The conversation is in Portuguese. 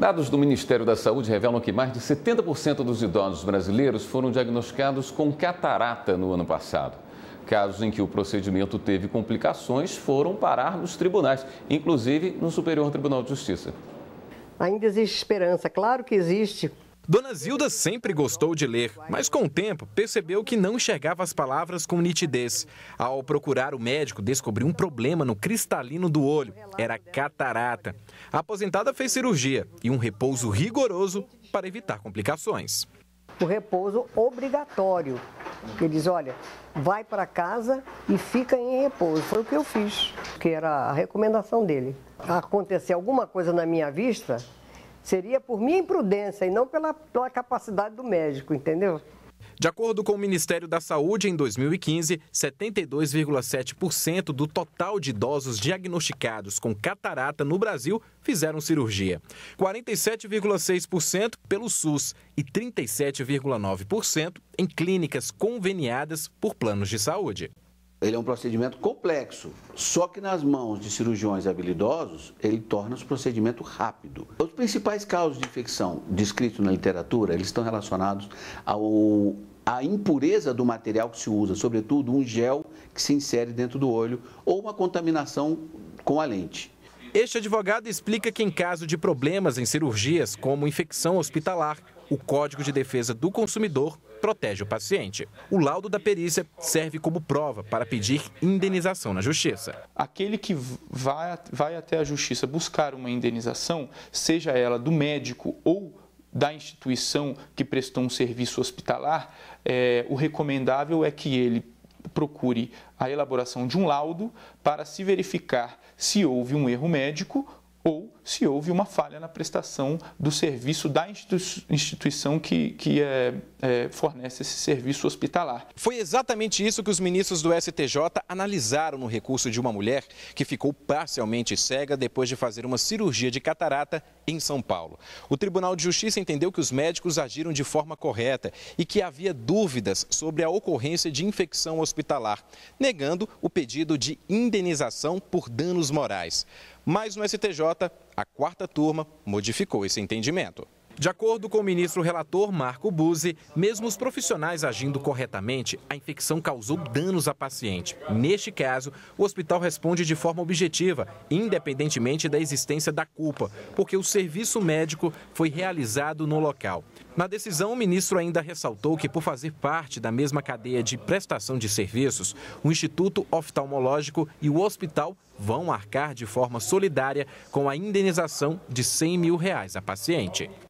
Dados do Ministério da Saúde revelam que mais de 70% dos idosos brasileiros foram diagnosticados com catarata no ano passado. Casos em que o procedimento teve complicações foram parar nos tribunais, inclusive no Superior Tribunal de Justiça. Ainda existe esperança, claro que existe. Dona Zilda sempre gostou de ler, mas com o tempo percebeu que não enxergava as palavras com nitidez. Ao procurar o médico, descobriu um problema no cristalino do olho. Era catarata. A aposentada fez cirurgia e um repouso rigoroso para evitar complicações. O repouso obrigatório. Ele diz, olha, vai para casa e fica em repouso. Foi o que eu fiz, que era a recomendação dele. Acontecer alguma coisa na minha vista, Seria por minha imprudência e não pela, pela capacidade do médico, entendeu? De acordo com o Ministério da Saúde, em 2015, 72,7% do total de idosos diagnosticados com catarata no Brasil fizeram cirurgia. 47,6% pelo SUS e 37,9% em clínicas conveniadas por planos de saúde ele é um procedimento complexo, só que nas mãos de cirurgiões habilidosos, ele torna o procedimento rápido. Os principais casos de infecção descritos na literatura, eles estão relacionados ao a impureza do material que se usa, sobretudo um gel que se insere dentro do olho ou uma contaminação com a lente. Este advogado explica que, em caso de problemas em cirurgias, como infecção hospitalar, o Código de Defesa do Consumidor protege o paciente. O laudo da perícia serve como prova para pedir indenização na justiça. Aquele que vai, vai até a justiça buscar uma indenização, seja ela do médico ou da instituição que prestou um serviço hospitalar, é, o recomendável é que ele procure a elaboração de um laudo para se verificar se houve um erro médico ou se houve uma falha na prestação do serviço da instituição que, que é, é, fornece esse serviço hospitalar. Foi exatamente isso que os ministros do STJ analisaram no recurso de uma mulher que ficou parcialmente cega depois de fazer uma cirurgia de catarata em São Paulo. O Tribunal de Justiça entendeu que os médicos agiram de forma correta e que havia dúvidas sobre a ocorrência de infecção hospitalar, negando o pedido de indenização por danos morais mas no STJ, a quarta turma modificou esse entendimento. De acordo com o ministro relator Marco Buzzi, mesmo os profissionais agindo corretamente, a infecção causou danos à paciente. Neste caso, o hospital responde de forma objetiva, independentemente da existência da culpa, porque o serviço médico foi realizado no local. Na decisão, o ministro ainda ressaltou que, por fazer parte da mesma cadeia de prestação de serviços, o Instituto Oftalmológico e o hospital vão arcar de forma solidária com a indenização de 100 mil reais a paciente.